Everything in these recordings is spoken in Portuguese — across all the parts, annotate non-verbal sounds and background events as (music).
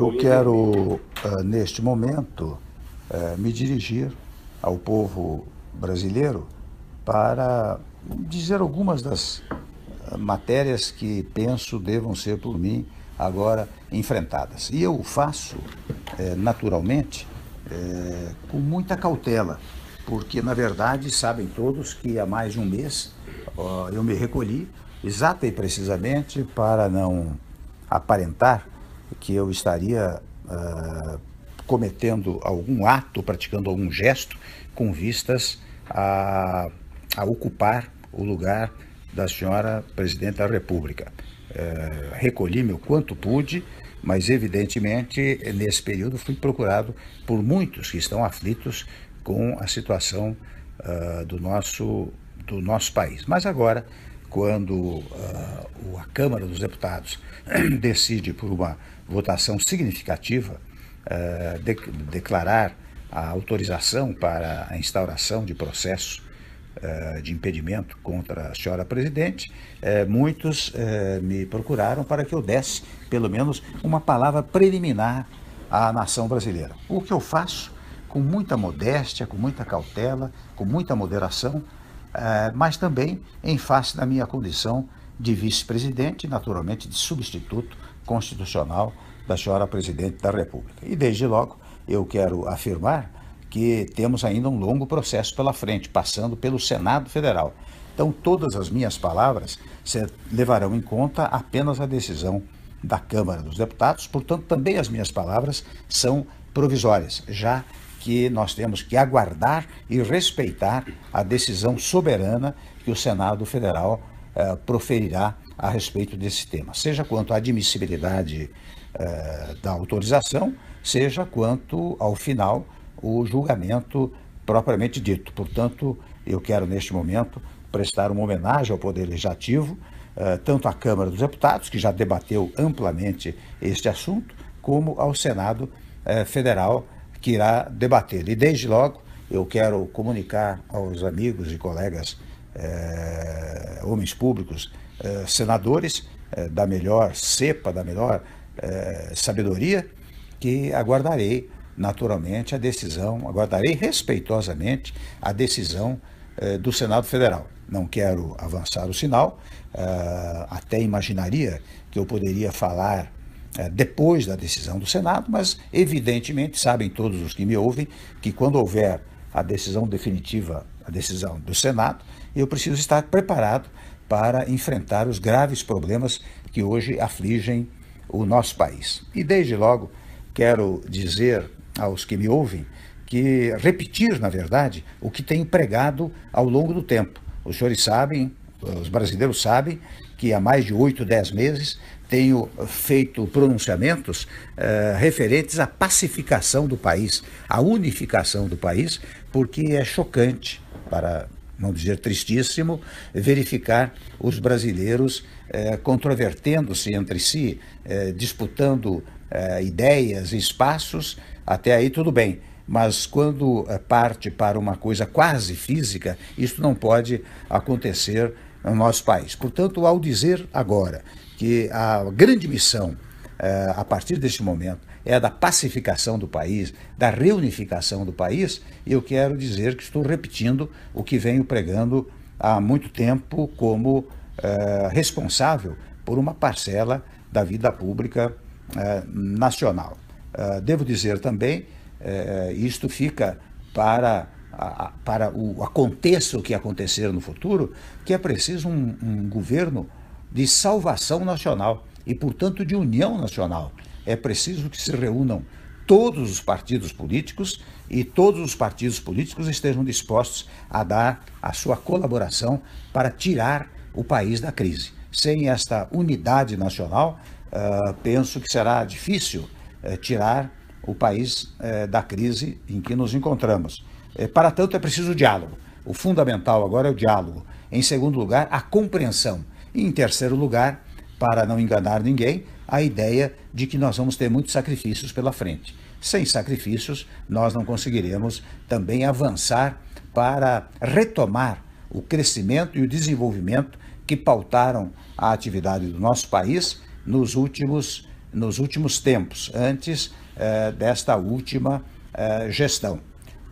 Eu quero, ah, neste momento, eh, me dirigir ao povo brasileiro para dizer algumas das ah, matérias que penso devam ser por mim agora enfrentadas. E eu o faço, eh, naturalmente, eh, com muita cautela, porque, na verdade, sabem todos que há mais de um mês eu me recolhi, exata e precisamente, para não aparentar que eu estaria uh, cometendo algum ato, praticando algum gesto com vistas a, a ocupar o lugar da senhora presidente da República. Uh, recolhi o quanto pude, mas evidentemente nesse período fui procurado por muitos que estão aflitos com a situação uh, do, nosso, do nosso país. Mas agora quando uh, a Câmara dos Deputados (clears throat) decide por uma votação significativa uh, de, declarar a autorização para a instauração de processo uh, de impedimento contra a senhora presidente, eh, muitos eh, me procuraram para que eu desse, pelo menos, uma palavra preliminar à nação brasileira. O que eu faço com muita modéstia, com muita cautela, com muita moderação, eh, mas também em face da minha condição de vice-presidente, naturalmente de substituto constitucional da senhora presidente da República. E desde logo eu quero afirmar que temos ainda um longo processo pela frente, passando pelo Senado Federal. Então, todas as minhas palavras levarão em conta apenas a decisão da Câmara dos Deputados, portanto, também as minhas palavras são provisórias, já que nós temos que aguardar e respeitar a decisão soberana que o Senado Federal eh, proferirá a respeito desse tema, seja quanto à admissibilidade eh, da autorização, seja quanto ao final o julgamento propriamente dito. Portanto, eu quero neste momento prestar uma homenagem ao Poder Legislativo, eh, tanto à Câmara dos Deputados, que já debateu amplamente este assunto, como ao Senado eh, Federal que irá debater. E desde logo eu quero comunicar aos amigos e colegas eh, homens públicos, eh, senadores eh, da melhor cepa, da melhor eh, sabedoria, que aguardarei naturalmente a decisão, aguardarei respeitosamente a decisão eh, do Senado Federal. Não quero avançar o sinal, eh, até imaginaria que eu poderia falar é, depois da decisão do Senado, mas evidentemente sabem todos os que me ouvem que quando houver a decisão definitiva, a decisão do Senado, eu preciso estar preparado para enfrentar os graves problemas que hoje afligem o nosso país. E desde logo quero dizer aos que me ouvem que repetir, na verdade, o que tem pregado ao longo do tempo. Os senhores sabem, os brasileiros sabem que há mais de oito, dez meses tenho feito pronunciamentos eh, referentes à pacificação do país, à unificação do país, porque é chocante, para não dizer tristíssimo, verificar os brasileiros uh, controvertendo-se entre si, eh, disputando ideias, espaços, até aí tudo bem mas quando parte para uma coisa quase física, isso não pode acontecer no nosso país. Portanto, ao dizer agora que a grande missão, eh, a partir deste momento, é da pacificação do país, da reunificação do país, e eu quero dizer que estou repetindo o que venho pregando há muito tempo como eh, responsável por uma parcela da vida pública eh, nacional. devo dizer também, isto fica para, para o aconteça o que acontecer no futuro, que é preciso um, um governo de salvação nacional e, portanto, de união nacional. É preciso que se reúnam todos os partidos políticos e todos os partidos políticos estejam dispostos a dar a sua colaboração para tirar o país da crise. Sem esta unidade nacional, uh, penso que será difícil uh, tirar o país uh, da crise em que nos encontramos. Eh, para tanto, é preciso diálogo. O fundamental agora é o diálogo. Em segundo lugar, a compreensão e, em terceiro lugar, para não enganar ninguém, a ideia de que nós vamos ter muitos sacrifícios pela frente. Sem sacrifícios, nós não conseguiremos também avançar para retomar o crescimento e o desenvolvimento que pautaram a atividade do nosso país nos últimos, nos últimos tempos, antes eh, desta última eh, gestão.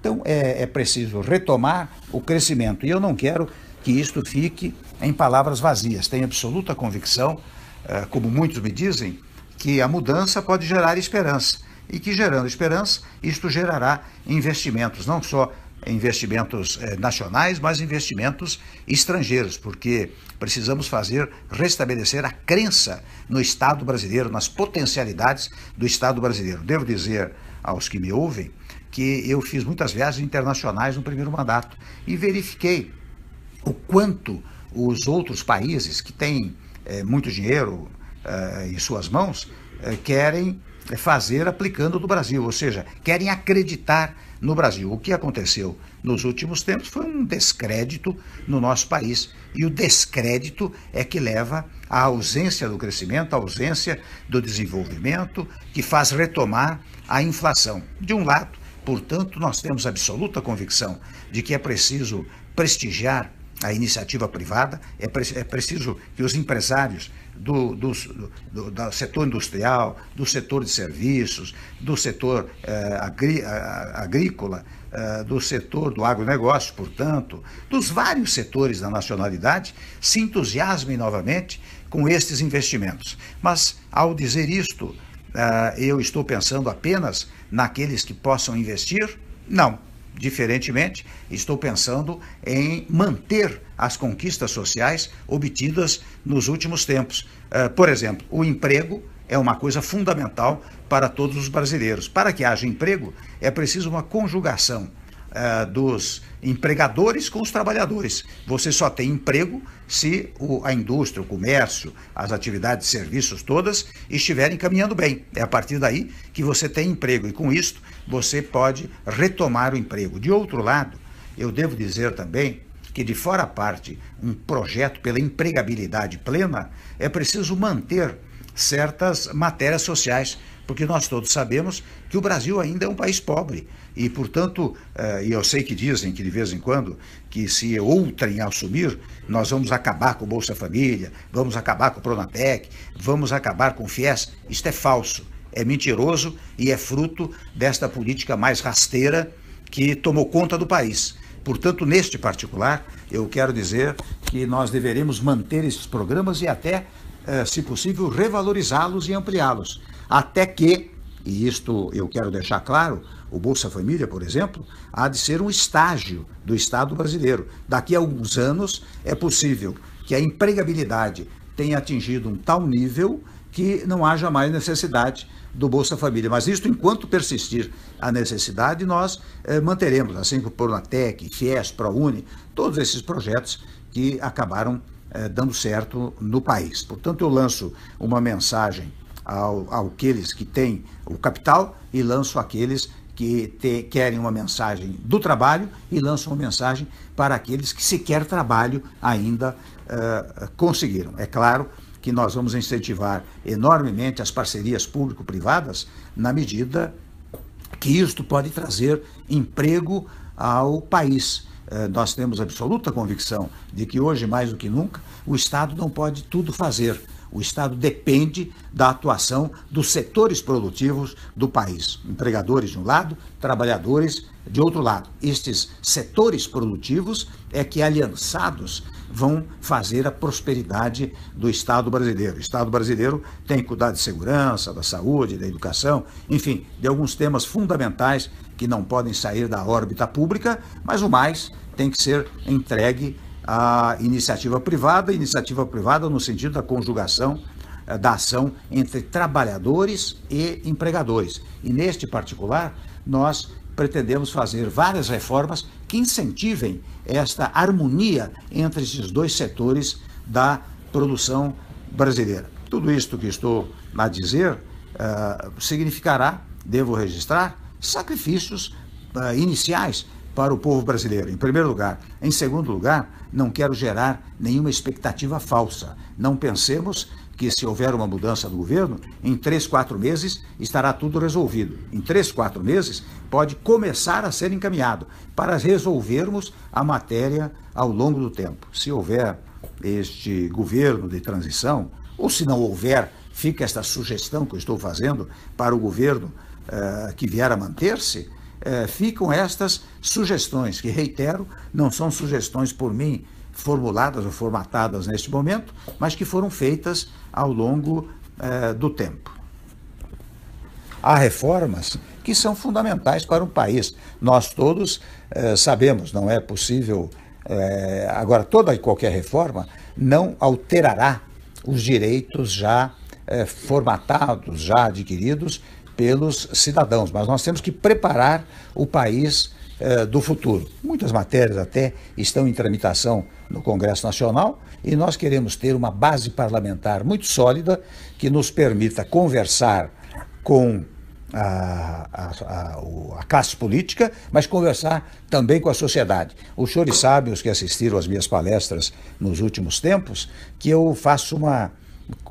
Então, é, é preciso retomar o crescimento. E eu não quero que isto fique em palavras vazias. Tenho absoluta convicção, eh, como muitos me dizem, que a mudança pode gerar esperança e que, gerando esperança, isto gerará investimentos, não só investimentos eh, nacionais, mas investimentos estrangeiros, porque precisamos fazer restabelecer a crença no Estado brasileiro, nas potencialidades do Estado brasileiro. Devo dizer aos que me ouvem que eu fiz muitas viagens internacionais no primeiro mandato e verifiquei o quanto os outros países que têm é, muito dinheiro é, em suas mãos é, querem fazer aplicando do Brasil, ou seja, querem acreditar no Brasil. O que aconteceu nos últimos tempos foi um descrédito no nosso país. E o descrédito é que leva à ausência do crescimento, à ausência do desenvolvimento, que faz retomar a inflação. De um lado, portanto, nós temos absoluta convicção de que é preciso prestigiar a iniciativa privada, é, pre é preciso que os empresários do, do, do, do, setor industrial, do setor de serviços, do setor eh, agrí agrícola, eh, do setor do agronegócio, portanto, dos vários setores da nacionalidade, se entusiasmem novamente com estes investimentos. Mas, ao dizer isto, eh, eu estou pensando apenas naqueles que possam investir? Não Diferentemente, estou pensando em manter as conquistas sociais obtidas nos últimos tempos. Eh, por exemplo, o emprego é uma coisa fundamental para todos os brasileiros. Para que haja emprego, é preciso uma conjugação é, dos empregadores com os trabalhadores. Você só tem emprego se o, a indústria, o comércio, as atividades de serviços todas estiverem caminhando bem. É a partir daí que você tem emprego e com isto você pode retomar o emprego. De outro lado, eu devo dizer também que de fora a parte um projeto pela empregabilidade plena, é preciso manter certas matérias sociais porque nós todos sabemos que o Brasil ainda é um país pobre. E, portanto, eh, e eu sei que dizem que de vez em quando, que se outrem assumir, nós vamos acabar com o Bolsa Família, vamos acabar com o Pronatec, vamos acabar com o FIES. Isto é falso, é mentiroso e é fruto desta política mais rasteira que tomou conta do país. Portanto, neste particular, eu quero dizer que nós deveremos manter esses programas e até é, se possível, revalorizá-los e ampliá-los. Até que, e isto eu quero deixar claro, o Bolsa Família, por exemplo, há de ser um estágio do Estado brasileiro. Daqui a alguns anos é possível que a empregabilidade tenha atingido um tal nível que não haja mais necessidade do Bolsa Família. Mas isto, enquanto persistir a necessidade, nós eh, manteremos, assim como Pronatec, FIES, ProUni, todos esses projetos que acabaram eh, dando certo no país. Portanto, eu lanço uma mensagem ao, àqueles que têm o capital e lanço àqueles que te, querem uma mensagem do trabalho e lanço uma mensagem para aqueles que sequer trabalho ainda eh, conseguiram. É claro que nós vamos incentivar enormemente as parcerias público-privadas na medida que isto pode trazer emprego ao país. Eh, nós temos absoluta convicção de que hoje, mais do que nunca, o Estado não pode tudo fazer. O Estado depende da atuação dos setores produtivos do país. Empregadores de um lado, trabalhadores de outro lado. Estes setores produtivos é que, aliançados, vão fazer a prosperidade do Estado brasileiro. O Estado brasileiro tem que cuidar de segurança, da saúde, da educação, enfim, de alguns temas fundamentais que não podem sair da órbita pública, mas o mais tem que ser entregue à iniciativa privada, iniciativa privada no sentido da conjugação eh, da ação entre trabalhadores e empregadores. E neste particular, nós pretendemos fazer várias reformas que incentivem esta harmonia entre esses dois setores da produção brasileira. Tudo isto que estou a dizer uh, significará, devo registrar, sacrifícios uh, iniciais para o povo brasileiro, em primeiro lugar. Em segundo lugar, não quero gerar nenhuma expectativa falsa. Não pensemos que se houver uma mudança no governo, em três, quatro meses estará tudo resolvido. Em três, quatro meses pode começar a ser encaminhado para resolvermos a matéria ao longo do tempo. Se houver este governo de transição, ou se não houver, fica esta sugestão que eu estou fazendo para o governo uh, que vier a manter-se, eh, ficam estas sugestões, que reitero, não são sugestões por mim formuladas ou formatadas neste momento, mas que foram feitas ao longo eh, do tempo. Há reformas que são fundamentais para um país. Nós todos eh, sabemos, não é possível. Eh, agora, toda e qualquer reforma não alterará os direitos já eh, formatados, já adquiridos pelos cidadãos, mas nós temos que preparar o país eh, do futuro. Muitas matérias até estão em tramitação no Congresso Nacional e nós queremos ter uma base parlamentar muito sólida que nos permita conversar com a, a, a, a, classe política, mas conversar também com a sociedade. Os senhores sabem, os que assistiram às minhas palestras nos últimos tempos, que eu faço uma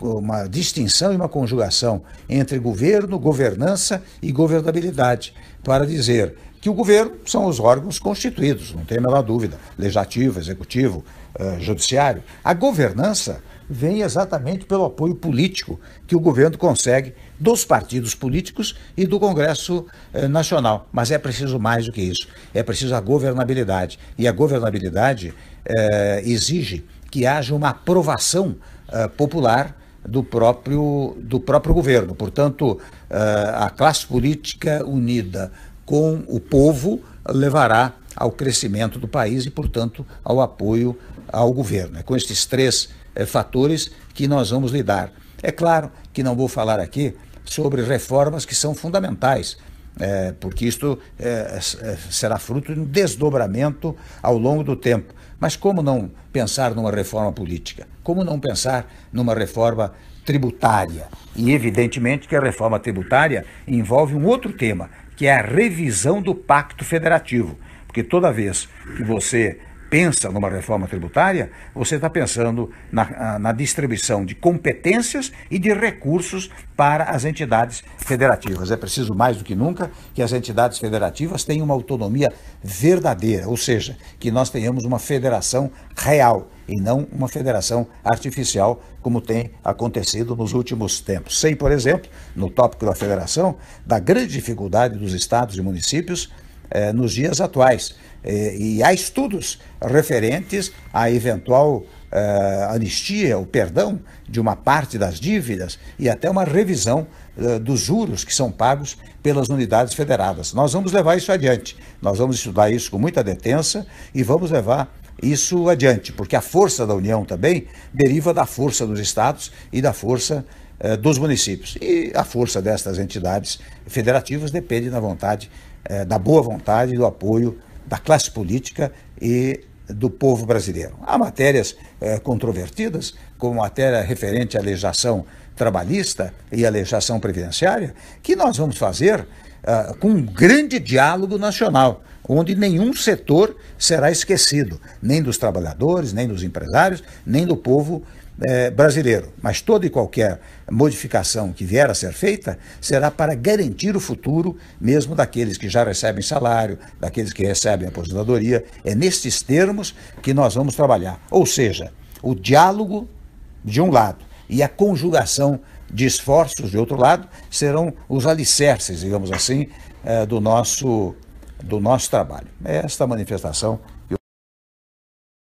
uma distinção e uma conjugação entre governo, governança e governabilidade, para dizer que o governo são os órgãos constituídos, não tem a menor dúvida, legislativo, executivo, eh, judiciário. A governança vem exatamente pelo apoio político que o governo consegue dos partidos políticos e do Congresso eh, Nacional. Mas é preciso mais do que isso. É preciso a governabilidade. E a governabilidade eh, exige que haja uma aprovação eh, popular do próprio, do próprio governo. Portanto, uh, a classe política unida com o povo levará ao crescimento do país e, portanto, ao apoio ao governo. É com estes três uh, fatores que nós vamos lidar. É claro que não vou falar aqui sobre reformas que são fundamentais é, porque isto é, é, será fruto de um desdobramento ao longo do tempo. Mas como não pensar numa reforma política? Como não pensar numa reforma tributária? E evidentemente que a reforma tributária envolve um outro tema, que é a revisão do Pacto Federativo. Porque toda vez que você pensa numa reforma tributária, você está pensando na, ah, na, distribuição de competências e de recursos para as entidades federativas. É preciso, mais do que nunca, que as entidades federativas tenham uma autonomia verdadeira, ou seja, que nós tenhamos uma federação real e não uma federação artificial, como tem acontecido nos últimos tempos. Sem, por exemplo, no tópico da federação, da grande dificuldade dos estados e municípios eh, nos dias atuais. E, eh, e há estudos referentes à eventual eh, anistia, o perdão de uma parte das dívidas e até uma revisão eh, dos juros que são pagos pelas unidades federadas. Nós vamos levar isso adiante, nós vamos estudar isso com muita detença e vamos levar isso adiante, porque a força da União também deriva da força dos estados e da força eh, dos municípios. E a força destas entidades federativas depende da vontade é, da boa vontade e do apoio da classe política e do povo brasileiro. Há matérias eh, controvertidas, como a matéria referente à legislação trabalhista e à legislação previdenciária, que nós vamos fazer é, com um grande diálogo nacional, onde nenhum setor será esquecido, nem dos trabalhadores, nem dos empresários, nem do povo é, brasileiro. Mas toda e qualquer modificação que vier a ser feita será para garantir o futuro mesmo daqueles que já recebem salário, daqueles que recebem aposentadoria. É nesses termos que nós vamos trabalhar. Ou seja, o diálogo de um lado e a conjugação de esforços de outro lado serão os alicerces, digamos assim, é, do nosso do nosso trabalho. É esta manifestação